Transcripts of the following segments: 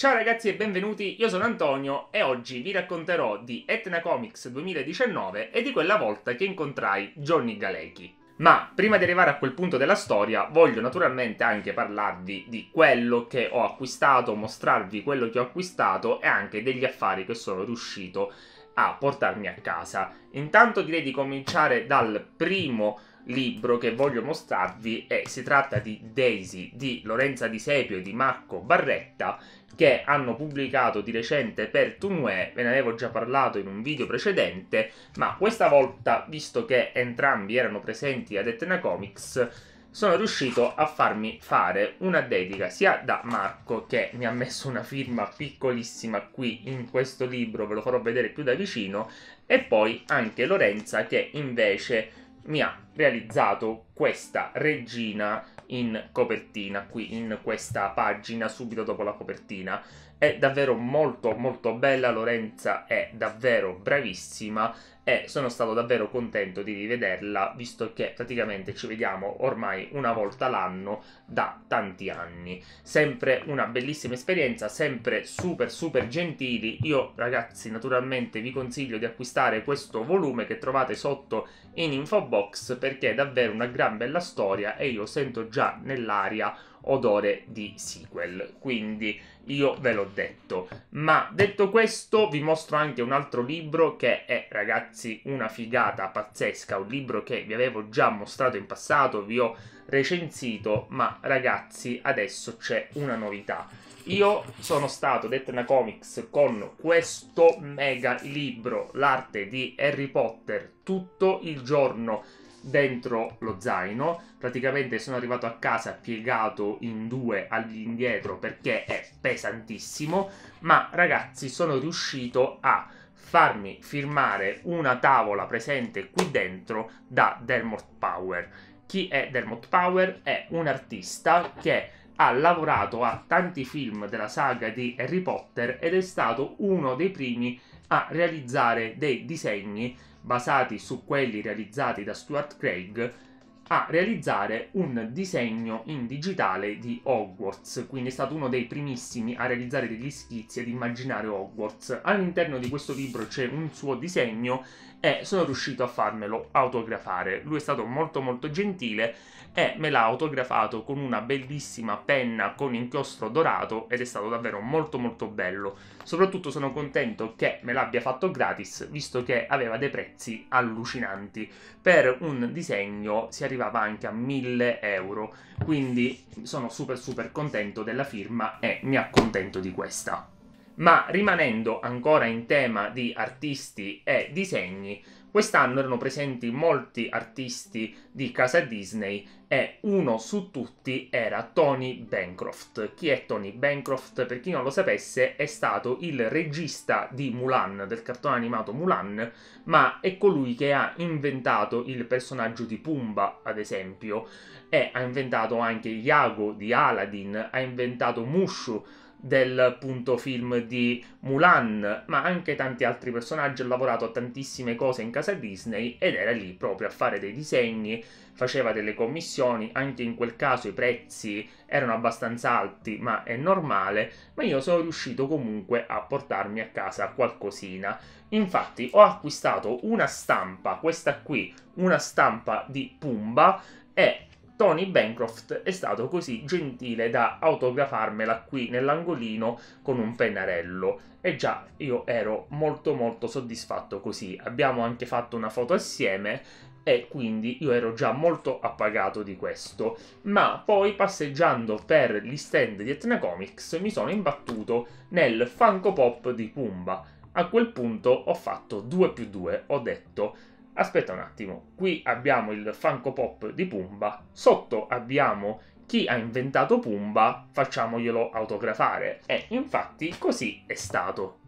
Ciao ragazzi e benvenuti, io sono Antonio e oggi vi racconterò di Etna Comics 2019 e di quella volta che incontrai Johnny Galecki. Ma prima di arrivare a quel punto della storia, voglio naturalmente anche parlarvi di quello che ho acquistato, mostrarvi quello che ho acquistato e anche degli affari che sono riuscito a portarmi a casa. Intanto direi di cominciare dal primo libro che voglio mostrarvi e si tratta di Daisy di Lorenza Di Sepio e di Marco Barretta che hanno pubblicato di recente per Tunue, ve ne avevo già parlato in un video precedente, ma questa volta, visto che entrambi erano presenti ad Etna Comics, sono riuscito a farmi fare una dedica sia da Marco che mi ha messo una firma piccolissima qui in questo libro, ve lo farò vedere più da vicino, e poi anche Lorenza che invece mi ha realizzato questa regina in copertina, qui in questa pagina, subito dopo la copertina. È davvero molto molto bella, Lorenza è davvero bravissima e sono stato davvero contento di rivederla visto che praticamente ci vediamo ormai una volta l'anno da tanti anni. Sempre una bellissima esperienza, sempre super super gentili. Io ragazzi naturalmente vi consiglio di acquistare questo volume che trovate sotto in info box perché è davvero una gran bella storia e io sento già nell'aria odore di sequel. Quindi io ve l'ho detto. Ma detto questo vi mostro anche un altro libro che è ragazzi ragazzi una figata pazzesca, un libro che vi avevo già mostrato in passato, vi ho recensito, ma ragazzi adesso c'è una novità. Io sono stato Detna Comics con questo mega libro, l'arte di Harry Potter, tutto il giorno dentro lo zaino. Praticamente sono arrivato a casa piegato in due all'indietro perché è pesantissimo, ma ragazzi sono riuscito a farmi firmare una tavola presente qui dentro da Dermot Power. Chi è Dermot Power? È un artista che ha lavorato a tanti film della saga di Harry Potter ed è stato uno dei primi a realizzare dei disegni basati su quelli realizzati da Stuart Craig a realizzare un disegno in digitale di Hogwarts, quindi è stato uno dei primissimi a realizzare degli schizzi ed immaginare Hogwarts. All'interno di questo libro c'è un suo disegno e sono riuscito a farmelo autografare. Lui è stato molto molto gentile e me l'ha autografato con una bellissima penna con inchiostro dorato ed è stato davvero molto molto bello. Soprattutto sono contento che me l'abbia fatto gratis, visto che aveva dei prezzi allucinanti. Per un disegno si arriva arrivava anche a 1000 euro. Quindi sono super super contento della firma e mi accontento di questa. Ma rimanendo ancora in tema di artisti e disegni, Quest'anno erano presenti molti artisti di casa Disney e uno su tutti era Tony Bancroft. Chi è Tony Bancroft? Per chi non lo sapesse, è stato il regista di Mulan, del cartone animato Mulan, ma è colui che ha inventato il personaggio di Pumba, ad esempio, e ha inventato anche Iago di Aladdin, ha inventato Mushu del punto film di Mulan, ma anche tanti altri personaggi, ha lavorato a tantissime cose in casa Disney ed era lì proprio a fare dei disegni, faceva delle commissioni, anche in quel caso i prezzi erano abbastanza alti, ma è normale, ma io sono riuscito comunque a portarmi a casa qualcosina. Infatti ho acquistato una stampa, questa qui, una stampa di Pumba e Tony Bancroft è stato così gentile da autografarmela qui nell'angolino con un pennarello. E già io ero molto molto soddisfatto così. Abbiamo anche fatto una foto assieme e quindi io ero già molto appagato di questo. Ma poi passeggiando per gli stand di Etna Comics mi sono imbattuto nel Funko Pop di Pumba. A quel punto ho fatto 2 più 2, ho detto Aspetta un attimo, qui abbiamo il Funko Pop di Pumba, sotto abbiamo chi ha inventato Pumba, facciamoglielo autografare. E infatti così è stato.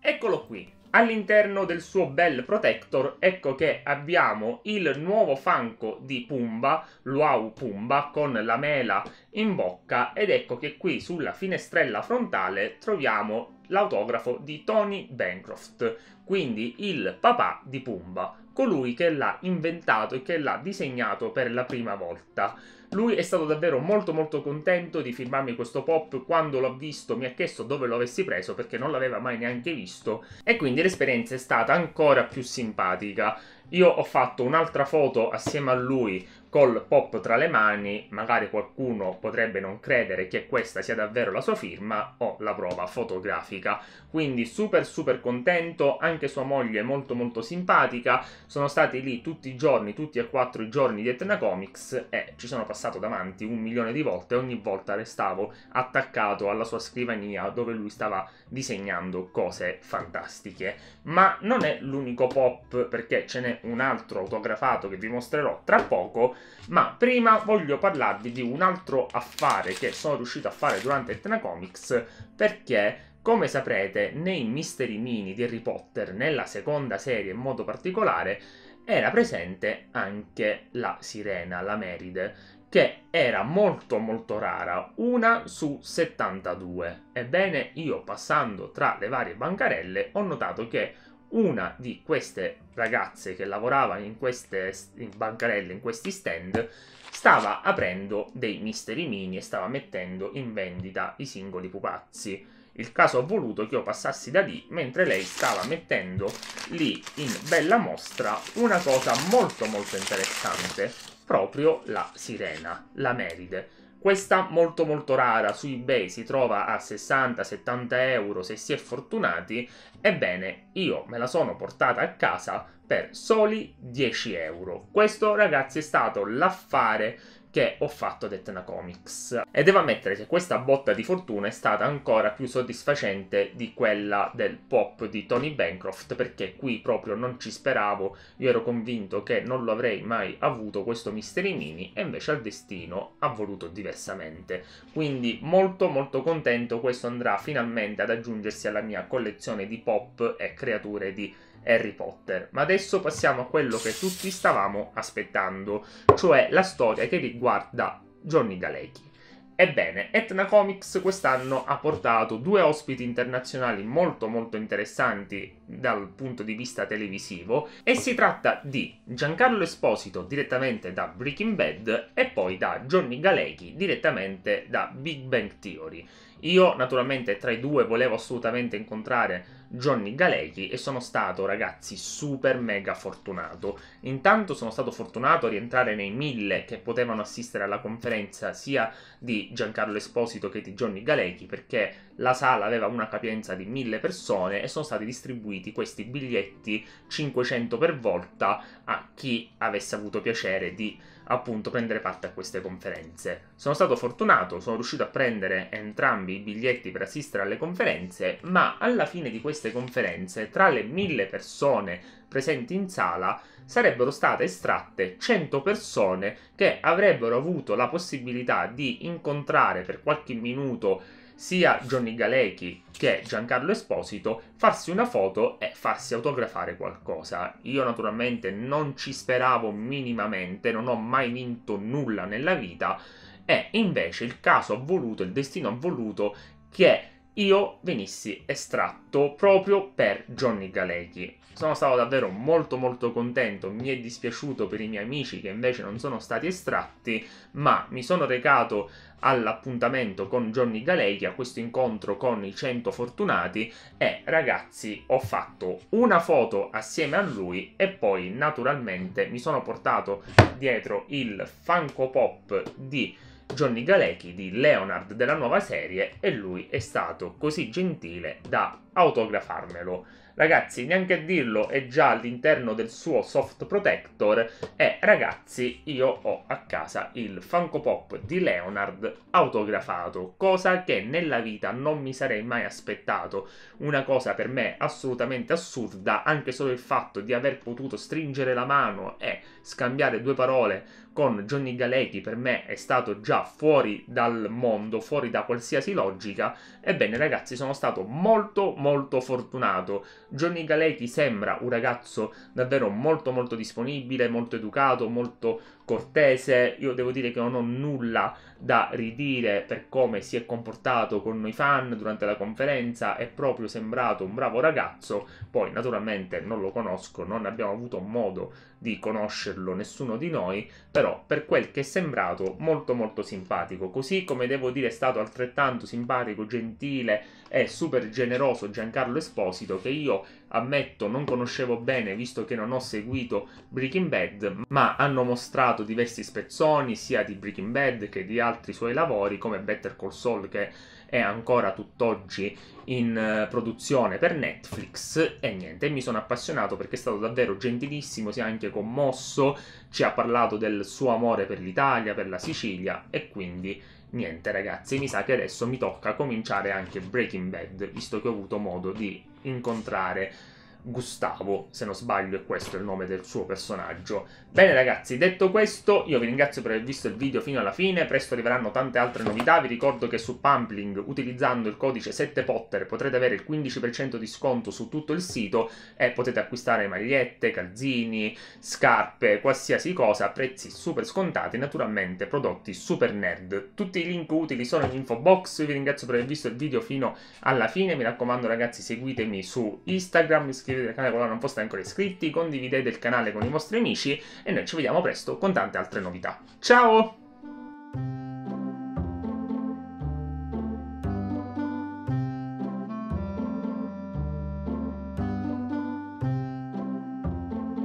Eccolo qui. All'interno del suo bel protector ecco che abbiamo il nuovo Funko di Pumba, Luau Pumba, con la mela in bocca ed ecco che qui sulla finestrella frontale troviamo l'autografo di Tony Bancroft, quindi il papà di Pumba colui che l'ha inventato e che l'ha disegnato per la prima volta. Lui è stato davvero molto molto contento di firmarmi questo pop, quando l'ho visto mi ha chiesto dove lo avessi preso perché non l'aveva mai neanche visto e quindi l'esperienza è stata ancora più simpatica. Io ho fatto un'altra foto assieme a lui col pop tra le mani, magari qualcuno potrebbe non credere che questa sia davvero la sua firma o la prova fotografica. Quindi super super contento, anche sua moglie è molto molto simpatica, sono stati lì tutti i giorni, tutti e quattro i giorni di Etna Comics e ci sono passato davanti un milione di volte ogni volta restavo attaccato alla sua scrivania dove lui stava disegnando cose fantastiche. Ma non è l'unico pop perché ce n'è un altro autografato che vi mostrerò tra poco ma prima voglio parlarvi di un altro affare che sono riuscito a fare durante Etna Comics perché come saprete nei Mystery Mini di Harry Potter nella seconda serie in modo particolare era presente anche la sirena, la Meride, che era molto molto rara, una su 72. Ebbene, io passando tra le varie bancarelle ho notato che una di queste ragazze che lavorava in queste in bancarelle, in questi stand, stava aprendo dei misteri mini e stava mettendo in vendita i singoli pupazzi. Il caso ha voluto che io passassi da lì mentre lei stava mettendo lì in bella mostra una cosa molto molto interessante, proprio la sirena, la meride. Questa molto molto rara su eBay si trova a 60-70 euro se si è fortunati, ebbene io me la sono portata a casa per soli 10 euro. Questo ragazzi è stato l'affare che ho fatto ad Etna Comics. E devo ammettere che questa botta di fortuna è stata ancora più soddisfacente di quella del pop di Tony Bancroft, perché qui proprio non ci speravo, io ero convinto che non lo avrei mai avuto questo Mystery Mini, e invece al destino ha voluto diversamente. Quindi molto molto contento, questo andrà finalmente ad aggiungersi alla mia collezione di pop e creature di Harry Potter. Ma adesso passiamo a quello che tutti stavamo aspettando, cioè la storia che riguarda Johnny Galecki. Ebbene, Etna Comics quest'anno ha portato due ospiti internazionali molto molto interessanti dal punto di vista televisivo e si tratta di Giancarlo Esposito direttamente da Breaking Bad e poi da Johnny Galecki direttamente da Big Bang Theory. Io naturalmente tra i due volevo assolutamente incontrare Johnny Galecki e sono stato ragazzi super mega fortunato. Intanto sono stato fortunato a rientrare nei mille che potevano assistere alla conferenza sia di Giancarlo Esposito che di Johnny Galecki perché la sala aveva una capienza di mille persone e sono stati distribuiti questi biglietti 500 per volta a chi avesse avuto piacere di appunto prendere parte a queste conferenze. Sono stato fortunato, sono riuscito a prendere entrambi i biglietti per assistere alle conferenze, ma alla fine di queste conferenze, tra le mille persone presenti in sala, sarebbero state estratte 100 persone che avrebbero avuto la possibilità di incontrare per qualche minuto sia Johnny Galecki che Giancarlo Esposito farsi una foto e farsi autografare qualcosa. Io naturalmente non ci speravo minimamente, non ho mai vinto nulla nella vita, e invece il caso ha voluto, il destino ha voluto che io venissi estratto proprio per Johnny Galecki. Sono stato davvero molto molto contento, mi è dispiaciuto per i miei amici che invece non sono stati estratti, ma mi sono recato all'appuntamento con Johnny Galecki, a questo incontro con i 100 fortunati e ragazzi ho fatto una foto assieme a lui e poi naturalmente mi sono portato dietro il Funko Pop di Johnny Galecki di Leonard della nuova serie e lui è stato così gentile da autografarmelo. Ragazzi, neanche a dirlo, è già all'interno del suo soft protector e ragazzi, io ho a casa il Funko Pop di Leonard autografato, cosa che nella vita non mi sarei mai aspettato. Una cosa per me assolutamente assurda, anche solo il fatto di aver potuto stringere la mano e scambiare due parole con Johnny Galecki per me è stato già fuori dal mondo, fuori da qualsiasi logica. Ebbene ragazzi, sono stato molto molto molto fortunato. Johnny Galecki sembra un ragazzo davvero molto molto disponibile, molto educato, molto cortese. Io devo dire che non ho nulla da ridire per come si è comportato con noi fan durante la conferenza, è proprio sembrato un bravo ragazzo. Poi naturalmente non lo conosco, non abbiamo avuto modo di conoscerlo nessuno di noi, però per quel che è sembrato molto molto simpatico, così come devo dire è stato altrettanto simpatico, gentile e super generoso Giancarlo Esposito, che io ammetto non conoscevo bene visto che non ho seguito Breaking Bad, ma hanno mostrato diversi spezzoni sia di Breaking Bad che di altri suoi lavori, come Better Call Saul che è ancora tutt'oggi in eh, produzione per Netflix e niente, mi sono appassionato perché è stato davvero gentilissimo, si è anche commosso, ci ha parlato del suo amore per l'Italia, per la Sicilia e quindi Niente ragazzi, mi sa che adesso mi tocca cominciare anche Breaking Bad, visto che ho avuto modo di incontrare Gustavo, se non sbaglio, è questo il nome del suo personaggio. Bene ragazzi, detto questo, io vi ringrazio per aver visto il video fino alla fine, presto arriveranno tante altre novità, vi ricordo che su Pumpling, utilizzando il codice 7Potter, potrete avere il 15% di sconto su tutto il sito e potete acquistare magliette, calzini, scarpe, qualsiasi cosa a prezzi super scontati, naturalmente prodotti super nerd. Tutti i link utili sono in info box, io vi ringrazio per aver visto il video fino alla fine, mi raccomando ragazzi seguitemi su Instagram, iscrivetevi iscrivetevi eh, al canale qualora non foste ancora iscritti, condividete il canale con i vostri amici e noi ci vediamo presto con tante altre novità. Ciao!